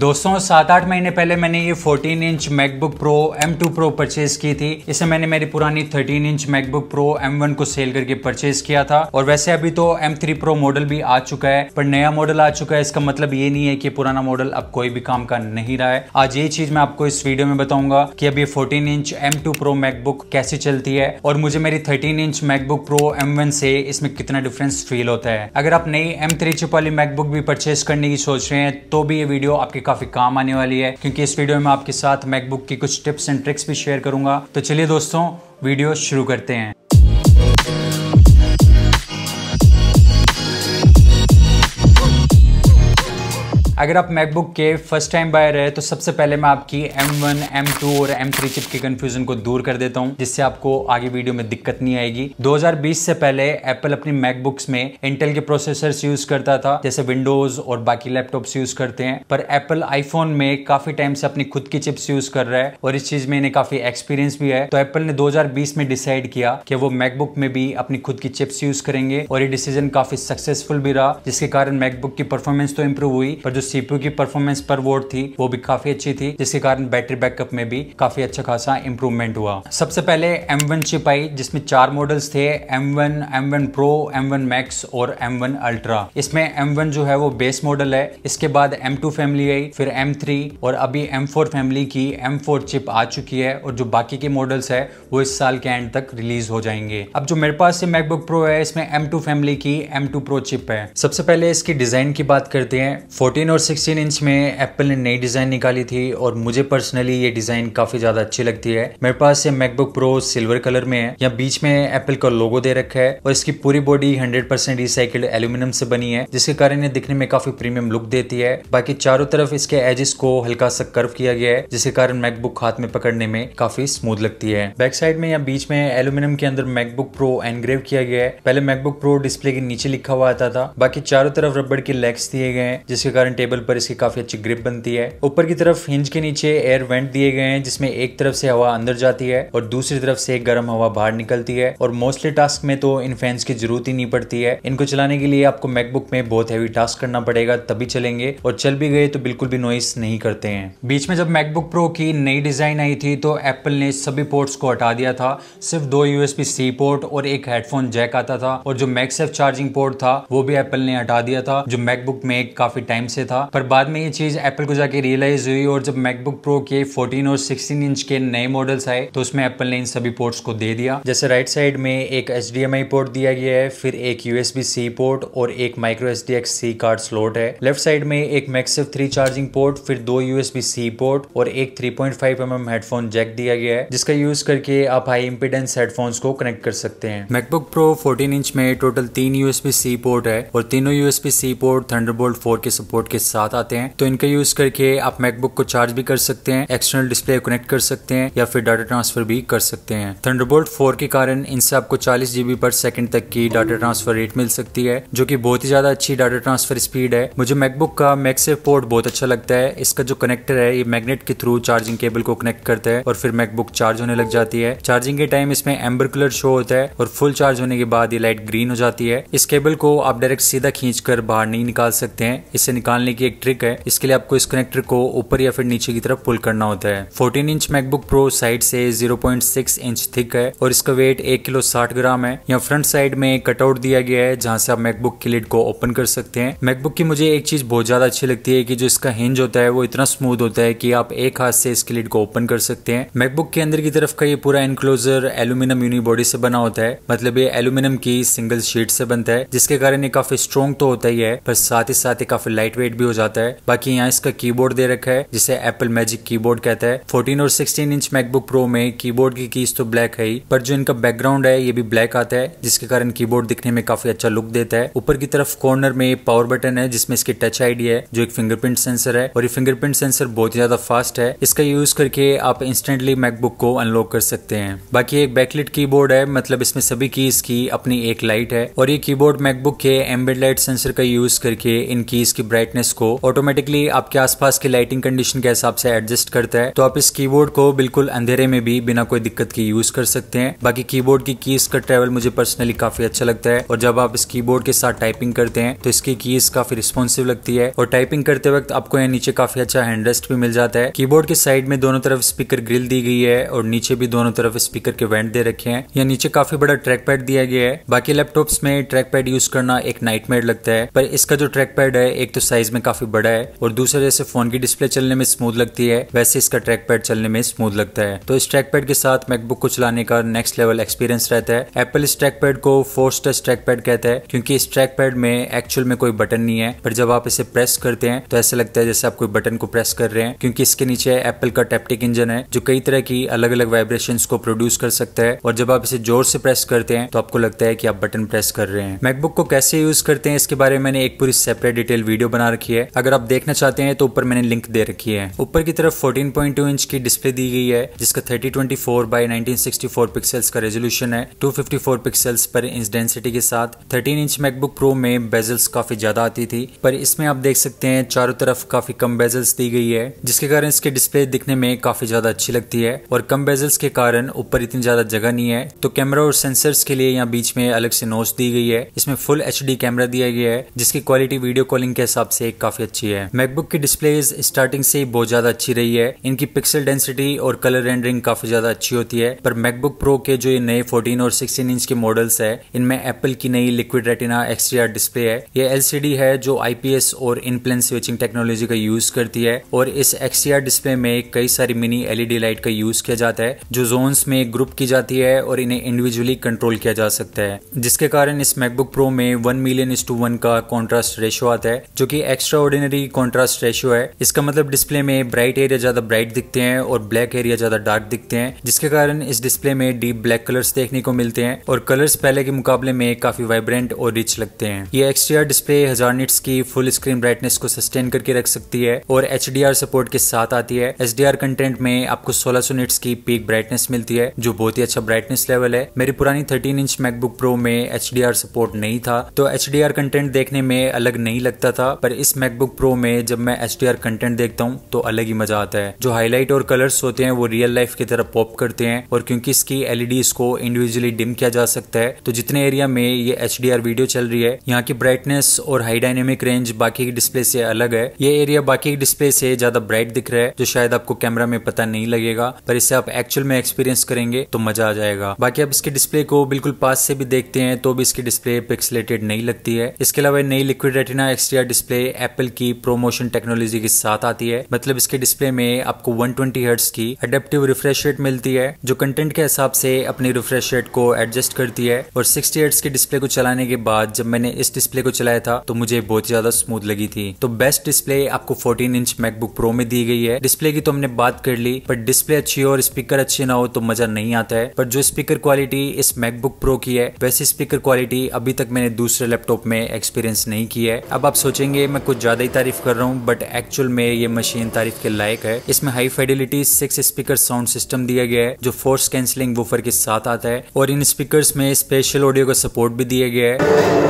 दोस्तों सात आठ महीने पहले मैंने ये 14 inch MacBook Pro M2 Pro purchase की थी इसे मैंने मेरी पुरानी 13 इंच मैकबुक प्रो M1 को सेल करके परचेज किया था और वैसे अभी तो M3 Pro मॉडल भी आ चुका है पर नया मॉडल आ चुका है इसका मतलब ये नहीं है कि पुराना मॉडल अब कोई भी काम का नहीं रहा है आज ये चीज मैं आपको इस वीडियो में बताऊंगा की अब ये 14 इंच टू प्रो मैकबुक कैसे चलती है और मुझे मेरी thirteen inch MacBook Pro M से इसमें कितना डिफरेंस फील होता है अगर आप नई थ्री चिप वाली मैकबुक भी परचेज करने की सोच रहे हैं तो भी ये वीडियो आपके काफ़ी काम आने वाली है क्योंकि इस वीडियो में आपके साथ मैकबुक की कुछ टिप्स एंड ट्रिक्स भी शेयर करूंगा तो चलिए दोस्तों वीडियो शुरू करते हैं अगर आप मैकबुक के फर्स्ट टाइम बायर है तो सबसे पहले मैं आपकी M1, M2 और M3 चिप के कंफ्यूजन को दूर कर देता हूं जिससे आपको आगे वीडियो में दिक्कत नहीं आएगी 2020 से पहले एप्पल अपनी मैकबुक्स में इंटेल के प्रोसेसर्स यूज करता था जैसे विंडोज और बाकी लैपटॉप्स यूज करते हैं पर एप्पल आईफोन में काफी टाइम से अपनी खुद की चिप्स यूज कर रहा है और इस चीज में इन्हें काफी एक्सपीरियंस भी है तो एप्पल ने दो में डिसाइड किया कि वो मैकबुक में भी अपनी खुद की चिप्स यूज करेंगे और ये डिसीजन काफी सक्सेसफुल भी रहा जिसके कारण मैकबुक की परफॉर्मेंस तो इम्प्रूव हुई पर जो सीपीयू की परफॉर्मेंस पर वोट थी वो भी काफी अच्छी थी जिसके कारण बैटरी बैकअप में भी काफी अच्छा खासा इंप्रूवमेंट हुआ सबसे पहले M1 चिप आई जिसमें चार मॉडल्स थे M1, M1 Pro, M1 Max और M1 Ultra इसमें M1 जो है वो बेस मॉडल है इसके बाद M2 फैमिली आई फिर M3 और अभी M4 फैमिली की M4 चिप आ चुकी है और जो बाकी के मॉडल्स है वो इस साल के एंड तक रिलीज हो जाएंगे अब जो मेरे पास मैकबुक प्रो है इसमें M2 फैमिली की M2 प्रो चिप है सबसे पहले इसकी डिजाइन की बात करते हैं 14 और 16 इंच में एप्पल ने नई डिज़ाइन निकाली थी और मुझे पर्सनली ये डिज़ाइन काफ़ी ज़्यादा अच्छी लगती है मेरे पास ये मैकबुक प्रो सिल्वर कलर में है यहाँ बीच में एप्पल का लोगो दे रखा है और इसकी पूरी बॉडी 100 परसेंट रिसाइकल्ड एल्यूमिनियम से बनी है जिसके कारण ये दिखने में काफ़ी प्रीमियम लुक देती है बाकी चारों तरफ इसके एजेस को हल्का सा कर्व किया गया है जिसके कारण मैकबुक हाथ में पकड़ने में काफ़ी स्मूथ लगती है बैक साइड में या बीच में एल्यूमिनियम के अंदर मैकबुक प्रो एनग्रेव किया गया है पहले मैकबुक प्रो डिस्प्ले के नीचे लिखा हुआ आता था बाकी चारों तरफ रबड़ के लेग्स दिए गए हैं जिसके कारण टेबल टेबल पर इसकी काफ़ी अच्छी ग्रिप बनती है ऊपर की तरफ हिंज के नीचे एयर वेंट दिए गए हैं जिसमें एक तरफ से हवा अंदर जाती है और दूसरी तरफ से गर्म हवा बाहर निकलती है और मोस्टली टास्क में तो इन फैंस की जरूरत ही नहीं पड़ती है इनको चलाने के लिए आपको मैकबुक में बहुत हैवी टास्क करना पड़ेगा तभी चलेंगे और चल भी गए तो बिल्कुल भी नॉइस नहीं करते हैं बीच में जब मैकबुक प्रो की नई डिजाइन आई थी तो एप्पल ने सभी पोर्ट्स को हटा दिया था सिर्फ दो यूएसपी सी पोर्ट और एक हेडफोन जैक आता था और जो मैक्सेफ चार्जिंग पोर्ट था वो भी एप्पल ने हटा दिया था जो मैकबुक में काफी टाइम से था पर बाद में ये चीज एप्पल को जाके रियलाइज हुई और जब मैकबुक प्रो के 14 और 16 इंच के नए मॉडल्स आए तो उसमें एप्पल ने इन सभी पोर्ट्स को दे दिया जैसे राइट साइड में एक एच पोर्ट दिया गया है फिर एक यूएसबी सी पोर्ट और एक micro S C card slot है लेफ्ट साइड में एक मैक्सिव थ्री चार्जिंग पोर्ट फिर दो यूएसबी सी पोर्ट और एक three point five headphone jack दिया गया है जिसका यूज करके आप हाई इम्पिडेंस हेडफोन्स को कनेक्ट कर सकते हैं मैकबुक प्रो 14 इंच में टोटल तीन यूएसबी सी पोर्ट है और तीनों यूएसबी सी पोर्ट थंडरबोल्ट 4 के सपोर्ट के साथ आते हैं तो इनका यूज करके आप मैकबुक को चार्ज भी कर सकते हैं एक्सटर्नल डिस्प्ले कनेक्ट कर सकते हैं या फिर डाटा ट्रांसफर भी कर सकते हैं थंडरबोल्ट फोर के कारण इनसे आपको चालीस जीबी पर सेकेंड तक की डाटा ट्रांसफर रेट मिल सकती है जो की बहुत ही ज्यादा अच्छी डाटा ट्रांसफर स्पीड है मुझे मैकबुक का मैक्सेव पोर्ट बहुत अच्छा लगता है इसका जो कनेक्टर है ये मैग्नेट के थ्रू चार्जिंग केबल को कनेक्ट करता है और फिर मैकबुक चार्ज होने लग जाती है चार्जिंग के टाइम इसमें एम्बर कलर शो होता है और फुल चार्ज होने के बाद ये लाइट ग्रीन हो जाती है इस केबल को आप डायरेक्ट सीधा खींचकर बाहर नहीं निकाल सकते हैं इसे निकालने बनाने की एक ट्रिक है इसके लिए आपको इस कनेक्टर को ऊपर या फिर नीचे की तरफ पुल करना होता है 14 इंच मैकबुक प्रो साइड से 0.6 इंच थिक है और इसका वेट एक किलो साठ ग्राम है यहाँ फ्रंट साइड में एक कटआउट दिया गया है जहाँ से आप मैकबुक की लिड को ओपन कर सकते हैं मैकबुक की मुझे एक चीज बहुत ज्यादा अच्छी लगती है की जो इसका हिंज होता है वो इतना स्मूथ होता है की आप एक हाथ से इसकी लिड को ओपन कर सकते हैं मैकबुक के अंदर की तरफ का ये पूरा एनक्लोजर एल्यूमिनियम यूनिबॉडी से बना होता है मतलब ये एल्यूमिनियम की सिंगल शीट से बनता है जिसके कारण ये काफी स्ट्रॉन्ग तो होता ही है पर साथ ही साथ ये काफी लाइट वेट भी हो जाता है बाकी यहाँ इसका कीबोर्ड दे रखा है जिसे एप्पल मैजिक कीबोर्ड कहता है 14 और 16 इंच मैकबुक प्रो में कीबोर्ड की कीज तो ब्लैक है ही पर जो इनका बैकग्राउंड है ये भी ब्लैक आता है जिसके कारण कीबोर्ड दिखने में काफी अच्छा लुक देता है ऊपर की तरफ कॉर्नर में पावर बटन है जिसमें इसकी टच आईडी है जो एक फिंगरप्रिंट सेंसर है और ये फिंगरप्रिंट सेंसर बहुत ही ज्यादा फास्ट है इसका यूज करके आप इंस्टेंटली मैकबुक को अनलॉक कर सकते हैं बाकी एक की कीबोर्ड है मतलब इसमें सभी कीज की अपनी एक लाइट है और ये कीबोर्ड मैकबुक के एम्बेड लाइट सेंसर का यूज करके इन कीज की ब्राइटनेस ब्राइटनेस को ऑटोमेटिकली आपके आसपास की लाइटिंग कंडीशन के हिसाब से एडजस्ट करता है तो आप इस कीबोर्ड को बिल्कुल अंधेरे में भी बिना कोई दिक्कत के यूज कर सकते हैं बाकी कीबोर्ड की कीज का ट्रेवल मुझे पर्सनली काफी अच्छा लगता है और जब आप इस कीबोर्ड के साथ टाइपिंग करते हैं तो इसकी कीज काफी रिस्पॉन्सिव लगती है और टाइपिंग करते वक्त आपको यहाँ नीचे काफी अच्छा हैंडरेस्ट भी मिल जाता है कीबोर्ड के साइड में दोनों तरफ स्पीकर ग्रिल दी गई है और नीचे भी दोनों तरफ स्पीकर के वेंट दे रखे हैं या नीचे काफी बड़ा ट्रैक पैड दिया गया है बाकी लैपटॉप्स में ट्रैक पैड यूज करना एक नाइट लगता है पर इसका जो ट्रैक पैड है एक तो साइज में में काफी बड़ा है और दूसरा जैसे फोन की डिस्प्ले चलने में स्मूथ लगती है वैसे इसका ट्रैक पैड चलने में स्मूथ लगता है तो इस ट्रैक पैड के साथ मैकबुक को चलाने का नेक्स्ट लेवल एक्सपीरियंस रहता है एप्पल इस ट्रैक पैड को फोर्स टच ट्रैक पैड कहता है क्योंकि इस ट्रैक पैड में एक्चुअल में कोई बटन नहीं है पर जब आप इसे प्रेस करते हैं तो ऐसा लगता है जैसे आप कोई बटन को प्रेस कर रहे हैं क्योंकि इसके नीचे एप्पल का टेप्टिक इंजन है जो कई तरह की अलग अलग वाइब्रेशन को प्रोड्यूस कर सकता है और जब आप इसे जोर से प्रेस करते हैं तो आपको लगता है कि आप बटन प्रेस कर रहे हैं मैकबुक को कैसे यूज करते हैं इसके बारे में मैंने एक पूरी सेपरेट डिटेल वीडियो बना रखी रखी है अगर आप देखना चाहते हैं तो ऊपर मैंने लिंक दे रखी है ऊपर की तरफ 14.2 इंच की डिस्प्ले दी गई है जिसका 3024 बाय 1964 पिक्सेल्स का रेजोल्यूशन है 254 पिक्सेल्स पर इंच डेंसिटी के साथ 13 इंच मैकबुक प्रो में बेजल्स काफी ज्यादा आती थी पर इसमें आप देख सकते हैं चारों तरफ काफी कम बेजल्स दी गई है जिसके कारण इसके डिस्प्ले दिखने में काफी ज्यादा अच्छी लगती है और कम बेजल्स के कारण ऊपर इतनी ज्यादा जगह नहीं है तो कैमरा और सेंसर्स के लिए यहाँ बीच में अलग से नोच दी गई है इसमें फुल एच कैमरा दिया गया है जिसकी क्वालिटी वीडियो कॉलिंग के हिसाब से काफी अच्छी है मैकबुक की डिस्प्लेज स्टार्टिंग से बहुत ज्यादा अच्छी रही है इनकी पिक्सल डेंसिटी और कलर रेंडरिंग काफी ज्यादा अच्छी होती है पर मैकबुक प्रो के जो ये नए 14 और 16 इंच के मॉडल्स है इनमें एप्पल की नई लिक्विड रेटिना एक्सटीआर डिस्प्ले है ये एलसीडी है जो आईपीएस और इनप्लेन स्विचिंग टेक्नोलॉजी का यूज करती है और इस एक्सटीआर डिस्प्ले में कई सारी मिनी एलईडी लाइट का यूज किया जाता है जो जोन में ग्रुप की जाती है और इन्हें इंडिविजुअली कंट्रोल किया जा सकता है जिसके कारण इस मैकबुक प्रो में one million is to one का कॉन्ट्रास्ट रेशो आता है जो की एक्स्ट्रा ऑर्डिनरी कॉन्ट्रास्ट रेशियो है इसका मतलब डिस्प्ले में ब्राइट एरिया ज्यादा ब्राइट दिखते हैं और ब्लैक एरिया ज्यादा डार्क दिखते हैं जिसके कारण इस डिस्प्ले में डीप ब्लैक कलर्स देखने को मिलते हैं और कलर्स पहले के मुकाबले में काफी वाइब्रेंट और रिच लगते हैं ये एक्सटीआर डिस्प्ले हजार निट्स की फुल स्क्रीन ब्राइटनेस को सस्टेन करके रख सकती है और एच सपोर्ट के साथ आती है एच कंटेंट में आपको सोलह सौ निट्स की पीक ब्राइटनेस मिलती है जो बहुत ही अच्छा ब्राइटनेस लेवल है मेरी पुरानी थर्टीन इंच मैकबुक प्रो में एच सपोर्ट नहीं था तो एच कंटेंट देखने में अलग नहीं लगता था पर इस इस मैकबुक प्रो में जब मैं एच कंटेंट देखता हूँ तो अलग ही मजा आता है जो हाईलाइट और कलर्स होते हैं वो रियल लाइफ की तरह पॉप करते हैं और क्योंकि इसकी एलईडी को इंडिविजुअली डिम किया जा सकता है तो जितने एरिया में ये एच वीडियो चल रही है यहाँ की ब्राइटनेस और हाई डायनेमिक रेंज बाकी की डिस्प्ले से अलग है ये एरिया बाकी की डिस्प्ले से ज्यादा ब्राइट दिख रहा है जो शायद आपको कैमरा में पता नहीं लगेगा पर इसे आप एक्चुअल में एक्सपीरियंस करेंगे तो मजा आ जाएगा बाकी आप इसके डिस्प्ले को बिल्कुल पास से भी देखते हैं तो भी इसकी डिस्प्ले पिक्सलेटेड नहीं लगती है इसके अलावा नई liquid retina XDR display Apple की प्रोमोशन टेक्नोलॉजी के साथ आती है मतलब इसके डिस्प्ले में आपको 120 ट्वेंटी की अडेप्टिव रिफ्रेश रेट मिलती है जो कंटेंट के हिसाब से अपनी रिफ्रेश रेट को एडजस्ट करती है और सिक्सटी हर्ट्स के डिस्प्ले को चलाने के बाद जब मैंने इस डिस्प्ले को चलाया था तो मुझे बहुत ज्यादा स्मूथ लगी थी तो बेस्ट डिस्प्ले आपको फोर्टीन इंच मैकबुक प्रो में दी गई है डिस्प्ले की तो हमने बात कर ली पर डिस्प्ले अच्छी हो और स्पीकर अच्छे ना हो तो मजा नहीं आता है पर जो स्पीकर क्वालिटी इस मैकबुक प्रो की है वैसी स्पीकर क्वालिटी अभी तक मैंने दूसरे लैपटॉप में एक्सपीरियंस नहीं की है अब आप सोचेंगे मैं कुछ ज़्यादा ही तारीफ कर रहा हूँ बट एक्चुअल में ये मशीन तारीफ के लायक है इसमें high fidelity six speaker sound system दिया गया है जो फोर्स कैंसिलिंग वूफर के साथ आता है और इन स्पीकर में स्पेशल ऑडियो का सपोर्ट भी दिया गया है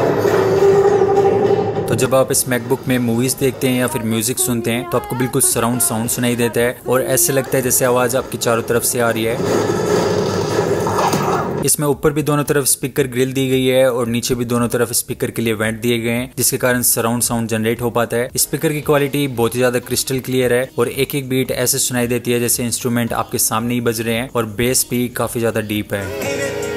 तो जब आप इस मैकबुक में मूवीज देखते हैं या फिर म्यूजिक सुनते हैं तो आपको बिल्कुल सराउंड साउंड सुनाई देता है और ऐसे लगता है जैसे आवाज आपकी चारों तरफ से आ रही है इसमें ऊपर भी दोनों तरफ स्पीकर ग्रिल दी गई है और नीचे भी दोनों तरफ स्पीकर के लिए वेंट दिए गए हैं जिसके कारण सराउंड साउंड जनरेट हो पाता है स्पीकर की क्वालिटी बहुत ही ज्यादा क्रिस्टल क्लियर है और एक एक बीट ऐसे सुनाई देती है जैसे इंस्ट्रूमेंट आपके सामने ही बज रहे हैं और बेस भी काफी ज्यादा डीप है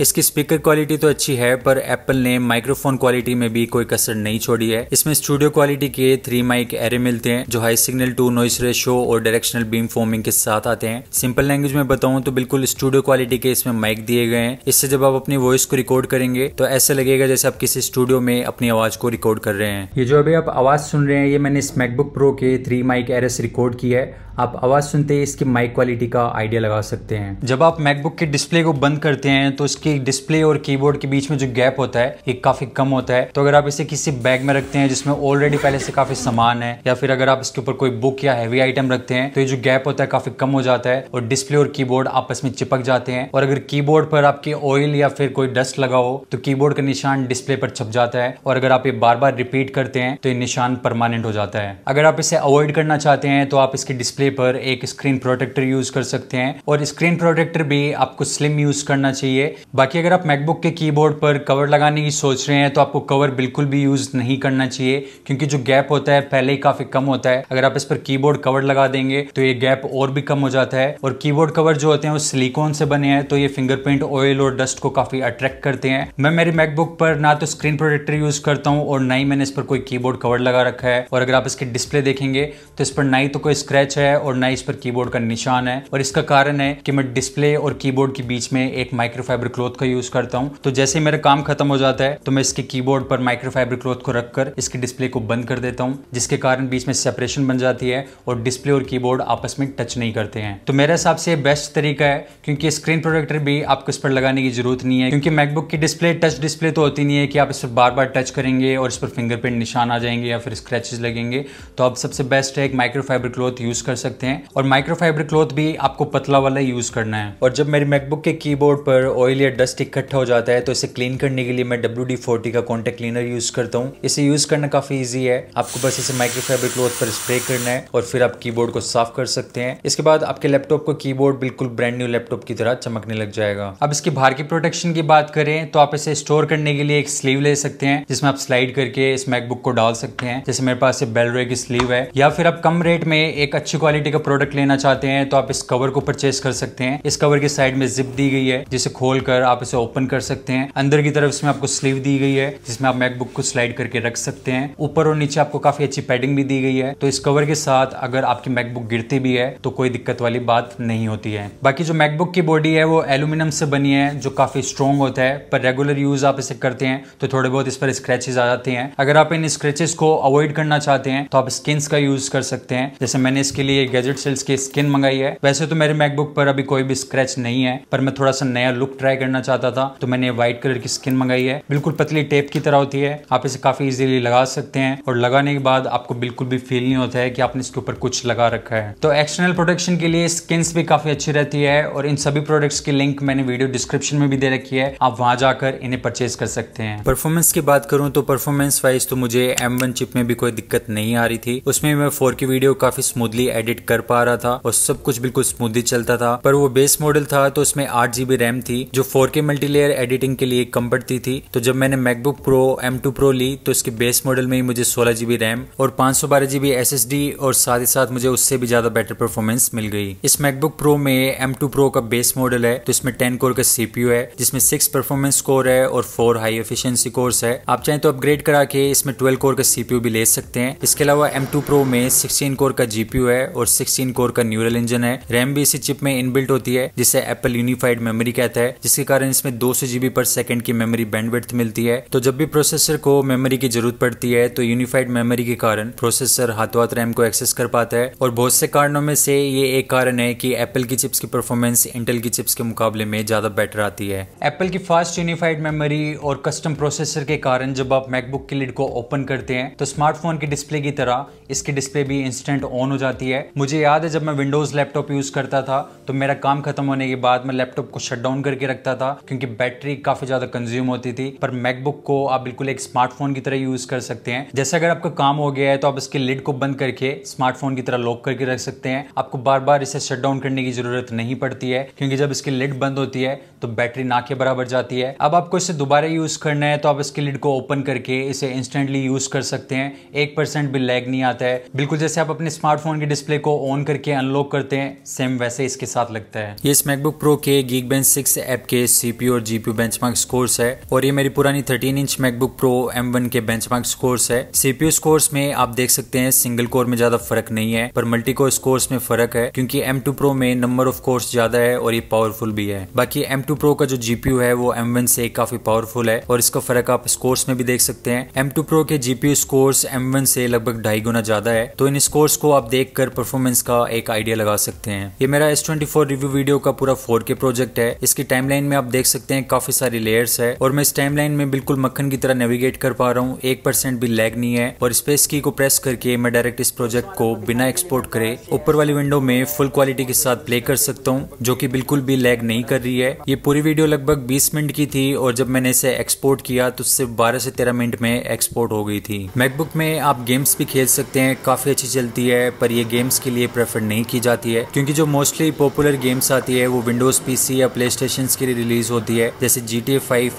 इसकी स्पीकर क्वालिटी तो अच्छी है पर एप्पल ने माइक्रोफोन क्वालिटी में भी कोई कसर नहीं छोड़ी है इसमें स्टूडियो क्वालिटी के थ्री माइक एरे मिलते हैं जो high signal to noise ratio और डायरेक्शनल बीम फॉर्मिंग के साथ आते हैं सिंपल लैंग्वेज में बताऊं तो बिल्कुल स्टूडियो क्वालिटी के इसमें माइक दिए गए हैं इससे जब आप अपनी वॉइस को रिकॉर्ड करेंगे तो ऐसा लगेगा जैसे आप किसी स्टूडियो में अपनी आवाज को रिकॉर्ड कर रहे हैं ये जो अभी आप आवाज सुन रहे हैं ये मैंने इस मैकबुक प्रो के थ्री माइक एरे से रिकॉर्ड की है आप आवाज़ सुनते ही इसकी माइक क्वालिटी का आइडिया लगा सकते हैं जब आप मैकबुक के डिस्प्ले को बंद करते हैं तो इसकी डिस्प्ले और कीबोर्ड के बीच में जो गैप होता है ये काफ़ी कम होता है तो अगर आप इसे किसी बैग में रखते हैं जिसमें ऑलरेडी पहले से काफ़ी सामान है या फिर अगर आप इसके ऊपर कोई बुक या हैवी आइटम रखते हैं तो ये जो गैप होता है काफ़ी कम हो जाता है और डिस्प्ले और कीबोर्ड आपस में चिपक जाते हैं और अगर कीबोर्ड पर आपके ऑयल या फिर कोई डस्ट लगा हो तो कीबोर्ड का निशान डिस्प्ले पर छप जाता है और अगर आप ये बार बार रिपीट करते हैं तो ये निशान परमानेंट हो जाता है अगर आप इसे अवॉइड करना चाहते हैं तो आप इसकी डिस्प्ले पर एक स्क्रीन प्रोटेक्टर यूज कर सकते हैं और स्क्रीन प्रोटेक्टर भी आपको स्लिम यूज करना चाहिए बाकी अगर आप मैकबुक के कीबोर्ड पर कवर लगाने की सोच रहे हैं तो आपको कवर बिल्कुल भी यूज नहीं करना चाहिए क्योंकि जो गैप होता है पहले ही काफी कम होता है अगर आप इस पर कीबोर्ड कवर लगा देंगे तो ये गैप और भी कम हो जाता है और कीबोर्ड कवर जो होते हैं वो सिलिकॉन से बने हैं तो ये फिंगरप्रिंट ऑयल और डस्ट को काफी अट्रैक्ट करते हैं मैं मेरी मैकबुक पर ना तो स्क्रीन प्रोटेक्टर यूज करता हूँ और ना ही मैंने इस पर कोई कीबोर्ड कवर लगा रखा है और अगर आप इसकी डिस्प्ले देखेंगे तो इस पर ना ही तो कोई स्क्रैच है और ना इस पर कीबोर्ड का निशान है और इसका कारण है कि मैं डिस्प्ले और कीबोर्ड के बीच में एक माइक्रोफाइबर क्लोथ का यूज करता हूँ तो जैसे मेरा काम खत्म हो जाता है तो मैं इसके कीबोर्ड पर माइक्रोफाइबर क्लोथ को रखकर इसके डिस्प्ले को बंद कर देता हूँ जिसके कारण बीच में सेपरेशन बन जाती है और डिस्प्ले और कीबोर्ड आपस में टच नहीं करते हैं तो मेरे हिसाब से बेस्ट तरीका है क्योंकि स्क्रीन प्रोटेक्टर भी आपको इस पर लगाने की जरूरत नहीं है क्योंकि मैकबुक की डिस्प्ले टच डिस्प्ले तो होती नहीं है कि आप इस पर बार बार टच करेंगे और इस पर फिंगरप्रिंट निशान आ जाएंगे या फिर स्क्रेचेस लगेंगे तो आप सबसे बेस्ट है एक माइक्रोफाइबर क्लोथ यूज कर सकते सकते हैं और माइक्रोफाइबर क्लोथ भी आपको पतला वाला यूज करना है और जब मेरी मैकबुक के कीबोर्ड पर ऑयल या डस्ट इकट्ठा हो जाता है तो इसे क्लीन करने के लिए मैं डब्ल्यू का कॉन्टेक्ट क्लीनर यूज करता हूँ इसे यूज करना काफी ईजी है आपको बस इसे माइक्रोफाइबर क्लोथ पर स्प्रे करना है और फिर आप कीबोर्ड को साफ कर सकते हैं इसके बाद आपके लैपटॉप को कीबोर्ड बिल्कुल ब्रांड न्यू लैपटॉप की तरह चमकने लग जाएगा अब इसकी बाहर की प्रोटेक्शन की बात करें तो आप इसे स्टोर करने के लिए एक स्लीव ले सकते हैं जिसमें आप स्लाइड करके इस मैकबुक को डाल सकते हैं जैसे मेरे पास बेलरे की स्लीव है या फिर आप कम रेट में एक अच्छी क्वालिटी क्वालिटी का प्रोडक्ट लेना चाहते हैं तो आप इस कवर को परचेज कर सकते हैं इस कवर की साइड में जिप दी गई है जिसे खोल कर आप इसे ओपन कर सकते हैं अंदर की तरफ इसमें आपको स्लीव दी गई है जिसमें आप मैकबुक को स्लाइड करके रख सकते हैं ऊपर और नीचे आपको काफी अच्छी पैडिंग भी दी गई है तो इस कवर के साथ अगर आपकी मैकबुक गिरती भी है तो कोई दिक्कत वाली बात नहीं होती है बाकी जो मैकबुक की बॉडी है वो एल्यूमिनियम से बनी है जो काफी स्ट्रॉन्ग होता है पर रेगुलर यूज आप इसे करते हैं तो थोड़े बहुत इस पर स्क्रेचेज आ जाते हैं अगर आप इन स्क्रेचेस को अवॉइड करना चाहते हैं तो आप स्किन का यूज कर सकते हैं जैसे मैंने इसके लिए लिए गैजेट सेल्स की स्किन मंगाई है वैसे तो मेरे मैकबुक पर अभी कोई भी स्क्रेच नहीं है पर मैं थोड़ा सा नया लुक ट्राई करना चाहता था तो मैंने व्हाइट कलर की स्किन मंगाई है बिल्कुल पतली टेप की तरह होती है आप इसे काफी इजिली लगा सकते हैं और लगाने के बाद आपको बिल्कुल भी फील नहीं होता है कि आपने इसके ऊपर कुछ लगा रखा है तो एक्सटर्नल प्रोटेक्शन के लिए स्किन भी काफी अच्छी रहती है और इन सभी प्रोडक्ट्स की लिंक मैंने वीडियो डिस्क्रिप्शन में भी दे रखी है आप वहां जाकर इन्हें परचेज कर सकते हैं परफॉर्मेंस की बात करूं तो परफॉर्मेंस वाइज तो मुझे एम चिप में भी कोई दिक्कत नहीं आ रही थी उसमें मैं फोर की वीडियो काफी स्मूथली एडिट एडिट कर पा रहा था और सब कुछ बिल्कुल स्मूथली चलता था पर वो बेस मॉडल था तो उसमें आठ जीबी रैम थी जो फोर के मल्टीलेयर एडिटिंग के लिए कम पड़ती थी तो जब मैंने MacBook Pro M two Pro ली तो इसके बेस मॉडल में ही मुझे सोलह जीबी रैम और पांच सौ बारह जीबी एस एस डी और साथ ही साथ मुझे उससे भी ज्यादा बेटर परफॉर्मेंस मिल गई इस मैकबुक प्रो में एम टू प्रो का बेस मॉडल है तो इसमें टेन कोर का सीपीयू है जिसमें सिक्स परफॉर्मेंस कोर है और फोर हाई एफिशियंसी कोर्स है आप चाहें तो अपग्रेड करा के इसमें ट्वेल्व कोर का सीपीयू भी ले सकते हैं इसके अलावा एम टू प्रो में सिक्सटीन कोर का जीपीयू है और 16 कोर का न्यूरल इंजन है रैम भी इसी चिप में इनबिल्ट होती है जिसे एप्पल यूनिफाइड मेमोरी कहता है जिसके कारण इसमें दो जीबी पर सेकंड की मेमोरी बैंडविड्थ मिलती है तो जब भी प्रोसेसर को मेमोरी की जरूरत पड़ती है तो यूनिफाइड मेमोरी के कारण प्रोसेसर हाथों हाथ रैम को एक्सेस कर पाता है और बहुत से कारणों में से ये एक कारण है की एप्पल की चिप्स की परफॉर्मेंस इंटेल की चिप्स के मुकाबले में ज्यादा बेटर आती है एप्पल की फास्ट यूनिफाइड मेमोरी और कस्टम प्रोसेसर के कारण जब आप मैकबुक की लिड को ओपन करते हैं तो स्मार्टफोन की डिस्प्ले की तरह इसकी डिस्प्ले भी इंस्टेंट ऑन हो जाती है मुझे याद है जब मैं विंडोज लैपटॉप यूज करता था तो मेरा काम खत्म होने के बाद मैं लैपटॉप को शट डाउन करके रखता था क्योंकि बैटरी काफी ज्यादा कंज्यूम होती थी पर मैकबुक को आप बिल्कुल एक स्मार्टफोन की तरह यूज कर सकते हैं जैसे अगर आपका काम हो गया है तो आप इसके लिड को बंद करके स्मार्टफोन की तरह लॉक करके रख सकते हैं आपको बार बार इसे शट डाउन करने की जरूरत नहीं पड़ती है क्योंकि जब इसकी लिड बंद होती है तो बैटरी ना के बराबर जाती है अब आपको इसे दोबारा यूज करना है तो आप इसके लिड को ओपन करके इसे इंस्टेंटली यूज कर सकते हैं एक परसेंट भी लैग नहीं आता है बिल्कुल जैसे आप अपने स्मार्टफोन के डिस्प्ले को ऑन करके अनलॉक करते हैं सेम वैसे इसके साथ लगता है ये इस मैकबुक प्रो के गीक बेंच सिक्स एप के सीपी और बेंच मार्क स्कोर्स है और ये मेरी पुरानी thirteen inch MacBook Pro one के मार्क स्कोर्स है सीपीयू स्कोर्स में आप देख सकते हैं सिंगल कोर में ज्यादा फर्क नहीं है पर मल्टी कोर स्कोर्स में फर्क है क्योंकि टू प्रो में नंबर ऑफ कोर्स ज्यादा है और ये पावरफुल भी है बाकी एम टू प्रो का जो जीपीयू है वो एम वन से काफी पावरफुल है और इसका फर्क आप स्कोर्स में भी देख सकते हैं एम टू प्रो के जीपीयू स्कोर्स वन से लगभग ढाई गुना ज्यादा है तो इन स्कोर्स को आप देख कर परफॉर्मेंस का एक आइडिया लगा सकते हैं ये मेरा S twenty four review video का पूरा फोर के प्रोजेक्ट है इसकी टाइमलाइन में आप देख सकते हैं काफी सारी लेयर्स है और मैं इस टाइमलाइन में बिल्कुल मक्खन की तरह नेविगेट कर पा रहा हूँ एक परसेंट भी लैग नहीं है और स्पेस की को प्रेस करके मैं डायरेक्ट इस प्रोजेक्ट को बिना एक्सपोर्ट करे ऊपर वाली विंडो में फुल क्वालिटी के साथ प्ले कर सकता हूँ जो की बिल्कुल भी लैग नहीं कर रही है ये पूरी वीडियो लगभग बीस मिनट की थी और जब मैंने इसे एक्सपोर्ट किया तो सिर्फ बारह से तेरह मिनट में एक्सपोर्ट हो गई थी मैकबुक में आप गेम्स भी खेल सकते हैं काफी अच्छी चलती है पर ये गेम्स के लिए प्रेफर नहीं की जाती है क्योंकि जो मोस्टली पॉपुलर गेम्स आती है वो विंडोज़ पीसी या प्ले के लिए रिलीज होती है जैसे जी टी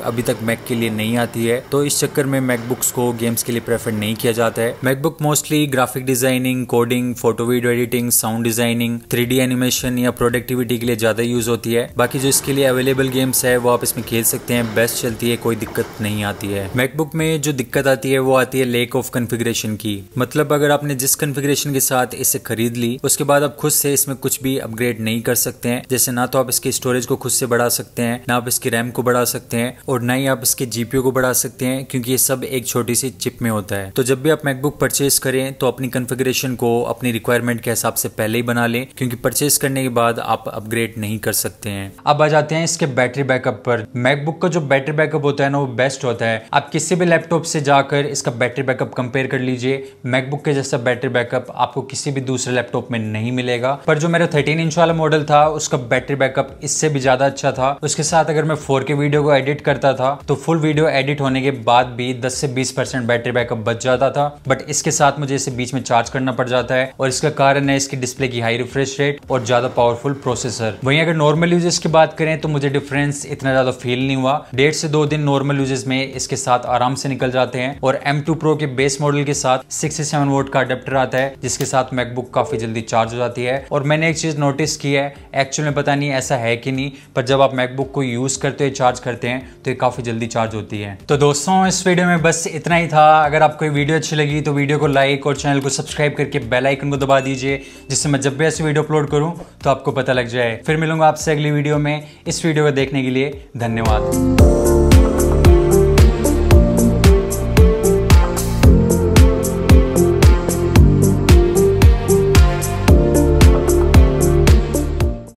अभी तक मैक के लिए नहीं आती है तो इस चक्कर में मैकबुक्स को गेम्स के लिए प्रेफर नहीं किया जाता है MacBook mostly graphic designing coding photo video editing sound designing three animation या प्रोडक्टिविटी के लिए ज़्यादा यूज होती है बाकी जो इसके लिए अवेलेबल गेम्स है वो आप इसमें खेल सकते हैं बेस्ट चलती है कोई दिक्कत नहीं आती है मैकबुक में जो दिक्कत आती है वो आती है लेक ऑफ कन्फिग्रेशन की मतलब अगर आपने जिस कन्फिग्रेशन के साथ इसे खरीद खरीद ली उसके बाद आप खुद से इसमें कुछ भी अपग्रेड नहीं कर सकते हैं जैसे ना तो आप इसके स्टोरेज को खुद से बढ़ा सकते हैं ना आप इसके रैम को बढ़ा सकते हैं और ना ही आप इसके जीपीओ को बढ़ा सकते हैं क्योंकि ये सब एक छोटी सी चिप में होता है तो जब भी आप मैकबुक परचेज करें तो अपनी कन्फिग्रेशन को अपनी रिक्वायरमेंट के हिसाब से पहले ही बना लें क्योंकि परचेज करने के बाद आप अपग्रेड नहीं कर सकते हैं अब आ जाते हैं इसके बैटरी बैकअप पर मैकबुक का जो बैटरी बैकअप होता है ना वो बेस्ट होता है आप किसी भी लैपटॉप से जाकर इसका बैटरी बैकअप कंपेयर कर लीजिए मैकबुक के जैसा बैटरी बैकअप आपको किसी भी दूसरे दूसरे लैपटॉप में नहीं मिलेगा पर जो मेरा थर्टीन इंच वाला मॉडल था उसका बैटरी बैकअप इससे भी ज्यादा अच्छा था उसके साथ अगर मैं फोर वीडियो को एडिट करता था तो फुल वीडियो एडिट होने के बाद भी दस से बीस बैटरी बैकअप बच जाता था बट इसके साथ मुझे इसे बीच में चार्ज करना पड़ जाता है और इसका कारण है इसकी डिस्प्ले की हाई रिफ्रेश रेट और ज्यादा पावरफुल प्रोसेसर वहीं अगर नॉर्मल यूजेस की बात करें तो मुझे डिफरेंस इतना ज्यादा फील नहीं हुआ डेढ़ से दो दिन नॉर्मल यूजेस में इसके साथ आराम से निकल जाते हैं और M2 Pro के बेस मॉडल के साथ 67 वोट का अडेप्टर आता है जिसके साथ मैकबुक काफ़ी जल्दी चार्ज हो जाती है और मैंने एक चीज़ नोटिस की है एक्चुअल में पता नहीं ऐसा है कि नहीं पर जब आप मैकबुक को यूज़ करते हुए चार्ज करते हैं तो ये काफ़ी जल्दी चार्ज होती है तो दोस्तों इस वीडियो में बस इतना ही था अगर आपको ये वीडियो अच्छी लगी तो वीडियो को लाइक और चैनल को सब्सक्राइब करके बेल आइकन को दबा दीजिए जिससे मैं जब भी ऐसी वीडियो अपलोड करूँ तो आपको पता लग जाए फिर मिलूंगा आपसे अगली वीडियो में इस वीडियो को देखने के लिए धन्यवाद